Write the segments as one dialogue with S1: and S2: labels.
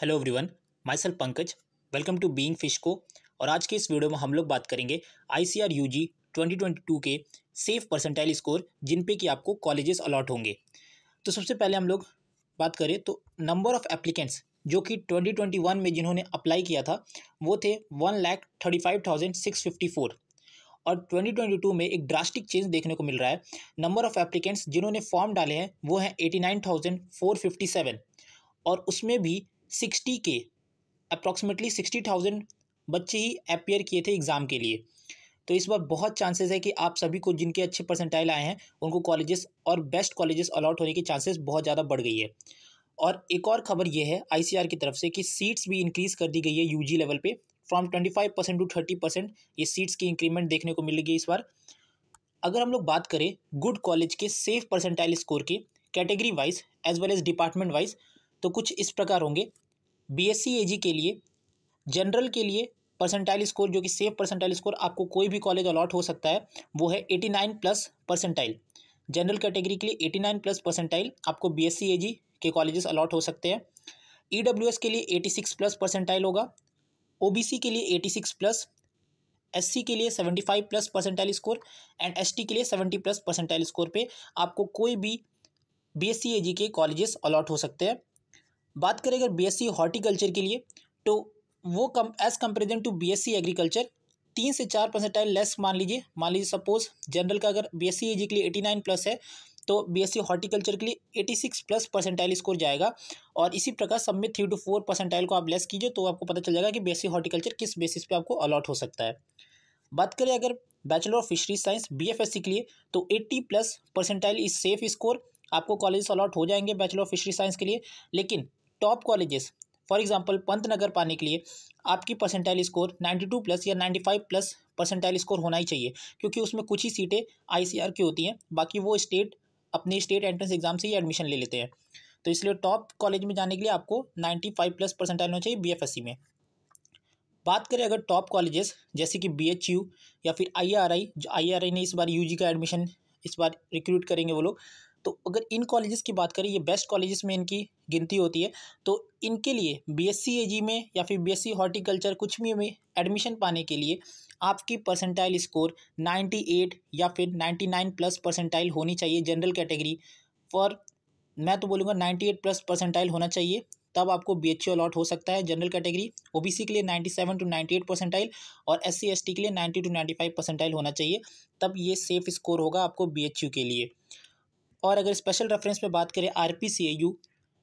S1: hello everyone my self Pankaj welcome to being को और आज के इस वीडियो में हम लोग बात करेंगे I C R U G twenty twenty two के सेफ परसेंटाइल स्कोर जिन पे कि आपको कॉलेजेस अलॉट होंगे तो सबसे पहले हम लोग बात करें तो नंबर ऑफ़ एप्लीकेंट्स जो कि ट्वेंटी ट्वेंटी वन में जिन्होंने अप्लाई किया था वो थे one lakh thirty five thousand six fifty four और ट्वेंटी ट्वेंटी टू में एक ड्रास्टिक चेंज देखने को मिल रहा है नंबर ऑफ़ एप्लीकेंट्स जिन्होंने फॉर्म डाले हैं वो हैं eighty nine thousand four fifty seven और उसमें भी सिक्सटी के अप्रॉक्सीमेटली सिक्सटी थाउजेंड बच्चे ही अपेयर किए थे एग्ज़ाम के लिए तो इस बार बहुत चांसेस है कि आप सभी को जिनके अच्छे परसेंटाइल आए हैं उनको कॉलेजेस और बेस्ट कॉलेजेस अलॉट होने के चांसेस बहुत ज़्यादा बढ़ गई है और एक और खबर ये है आई की तरफ से कि सीट्स भी इंक्रीज़ कर दी गई है यू लेवल पर from twenty five percent to thirty percent ये सीट्स की इंक्रीमेंट देखने को मिलेगी इस बार अगर हम लोग बात करें गुड कॉलेज के सेफ परसेंटाइल स्कोर के category wise as well as department wise तो कुछ इस प्रकार होंगे बी एस के लिए जनरल के लिए परसेंटाइल स्कोर जो कि सेफ परसेंटाइल स्कोर आपको कोई भी कॉलेज अलॉट हो सकता है वो है eighty nine plus percentile general category के लिए एटी नाइन प्लस परसेंटाइल आपको बी एस के कॉलेजेस अलॉट हो सकते हैं ई e के लिए एटी सिक्स प्लस परसेंटाइल होगा ओ के लिए एटी सिक्स प्लस एस के लिए seventy five plus percentile score and S के लिए सेवेंटी प्लस परसेंटाइल स्कोर पर आपको कोई भी बी एस के कॉलेजेस अलॉट हो सकते हैं बात करें अगर बीएससी हॉर्टिकल्चर के लिए तो वो कम as comparison to BSc agriculture तीन से चार परसेंटाइल लेस मान लीजिए मान लीजिए सपोज जनरल का अगर बीएससी एस के लिए एटी नाइन प्लस है तो बीएससी हॉर्टिकल्चर के लिए eighty six plus percentile score जाएगा और इसी प्रकार सब में थ्री टू फोर परसेंटाइल को आप लेस कीजिए तो आपको पता चल जाएगा कि बीएससी हॉर्टिकल्चर किस बेसिस पे आपको अलॉट हो सकता है बात करें अगर bachelor of fisheries science BFSc के लिए तो 80 plus percentile is safe score आपको कॉलेज अलॉट हो जाएंगे बैचलर ऑफ फिशरी साइंस के लिए लेकिन टॉप कॉलेजेस फॉर एग्जांपल नगर पाने के लिए आपकी परसेंटाइल स्कोर 92 प्लस या 95 प्लस परसेंटाइल स्कोर होना ही चाहिए क्योंकि उसमें कुछ ही सीटें आईसीआर की होती हैं बाकी वो स्टेट अपने स्टेट एंट्रेंस एग्जाम से ही एडमिशन ले लेते हैं तो इसलिए टॉप कॉलेज में जाने के लिए आपको 95 प्लस परसेंटाइल होना चाहिए सी में बात करें अगर टॉप कॉलेजेस जैसे कि बी या फिर आई जो आई ने इस बार यू का एडमिशन इस बार रिक्रूट करेंगे वो लोग तो अगर इन कॉलेजेस की बात करें ये बेस्ट कॉलेजेस में इनकी गिनती होती है तो इनके लिए बीएससी एजी में या फिर बीएससी हॉर्टिकल्चर कुछ भी में एडमिशन पाने के लिए आपकी परसेंटाइल स्कोर 98 या फिर 99 प्लस परसेंटाइल होनी चाहिए जनरल कैटेगरी फॉर मैं तो बोलूँगा नाइन्टी प्लस परसेंटाइल होना चाहिए तब आपको बी एच अलॉट हो सकता है जनरल कैटेगरी ओ के लिए नाइन्टी टू नाइन्टी परसेंटाइल और एस सी के लिए नाइन्टी टू नाइन्टी परसेंटाइल होना चाहिए तब ये सेफ स्कोर होगा आपको बी के लिए और अगर स्पेशल रेफरेंस में बात करें R P C A U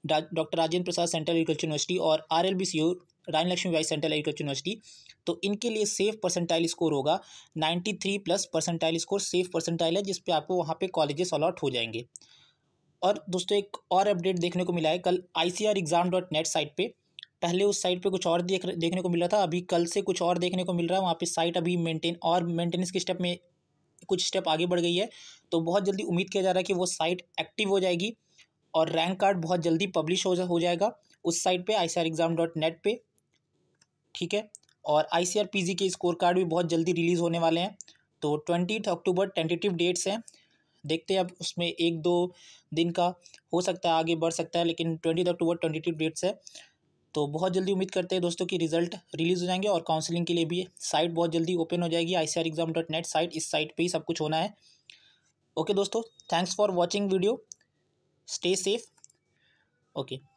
S1: doctor Rajendra Prasad central agriculture university और R L B C U Rani Lakshmi Bai central agriculture university तो इनके लिए सेफ परसेंटाइल स्कोर होगा ninety three plus percentile score safe percentile है जिस पे आपको वहाँ पे कॉलेजेस अलॉट हो जाएंगे और दोस्तों एक और अपडेट देखने को मिला है कल I C R exam dot net site पर पहले उस साइट पे कुछ और देख देखने को मिल रहा था अभी कल से कुछ और देखने को मिल रहा है वहाँ पे साइट अभी मेंटेन और मेंटेनेंस के स्टेप में कुछ स्टेप आगे बढ़ गई है तो बहुत जल्दी उम्मीद किया जा रहा है कि वो साइट एक्टिव हो जाएगी और रैंक कार्ड बहुत जल्दी पब्लिश हो, जा, हो जाएगा उस साइट पे I C R exam dot net पर ठीक है और आई सी आर पी जी के स्कोर कार्ड भी बहुत जल्दी रिलीज़ होने वाले हैं तो ट्वेंटी अक्टूबर टेंटेटिव डेट्स हैं देखते हैं अब उसमें एक दो दिन का हो सकता है आगे बढ़ सकता है लेकिन ट्वेंटी अक्टूबर ट्वेंटेटिव डेट्स है तो बहुत जल्दी उम्मीद करते हैं दोस्तों कि रिजल्ट रिलीज़ हो जाएंगे और काउंसलिंग के लिए भी साइट बहुत जल्दी ओपन हो जाएगी आई साइट इस साइट पर ही सब कुछ होना है ओके दोस्तों thanks for watching video stay safe okay